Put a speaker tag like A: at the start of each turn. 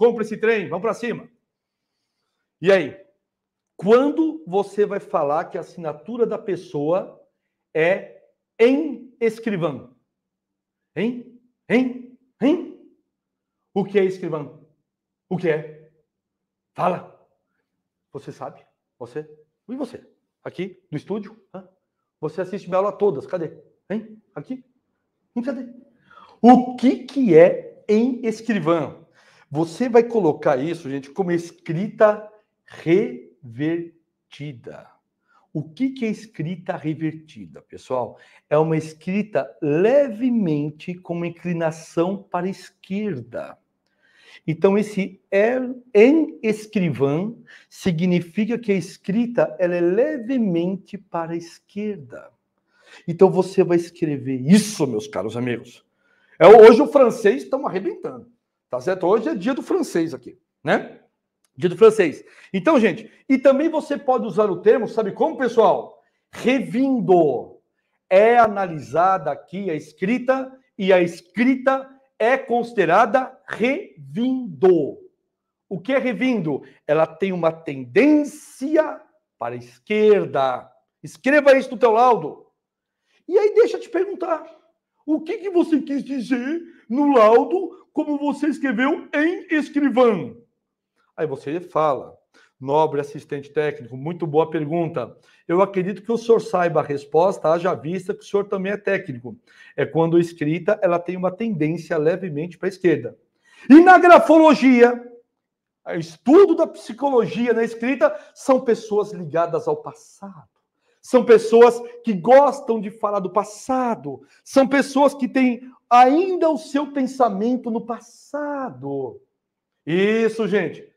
A: Compra esse trem, vamos para cima. E aí? Quando você vai falar que a assinatura da pessoa é em escrivão? Hein? Hein? Hein? O que é escrivão? O que é? Fala. Você sabe? Você? E você? Aqui, no estúdio? Hã? Você assiste minha aula todas. Cadê? Hein? Aqui? Cadê? O que, que é em escrivão? Você vai colocar isso, gente, como escrita revertida. O que, que é escrita revertida, pessoal? É uma escrita levemente com uma inclinação para a esquerda. Então, esse er, en escrivã significa que a escrita ela é levemente para a esquerda. Então, você vai escrever isso, meus caros amigos. É, hoje o francês estão arrebentando. Tá certo? Hoje é dia do francês aqui, né? Dia do francês. Então, gente, e também você pode usar o termo, sabe como, pessoal? Revindo. É analisada aqui a escrita e a escrita é considerada revindo. O que é revindo? Ela tem uma tendência para a esquerda. Escreva isso no teu laudo. E aí deixa eu te perguntar. O que, que você quis dizer no laudo, como você escreveu em escrivão? Aí você fala, nobre assistente técnico, muito boa pergunta. Eu acredito que o senhor saiba a resposta, haja vista que o senhor também é técnico. É quando a escrita ela tem uma tendência levemente para a esquerda. E na grafologia, estudo da psicologia na escrita, são pessoas ligadas ao passado. São pessoas que gostam de falar do passado. São pessoas que têm ainda o seu pensamento no passado. Isso, gente.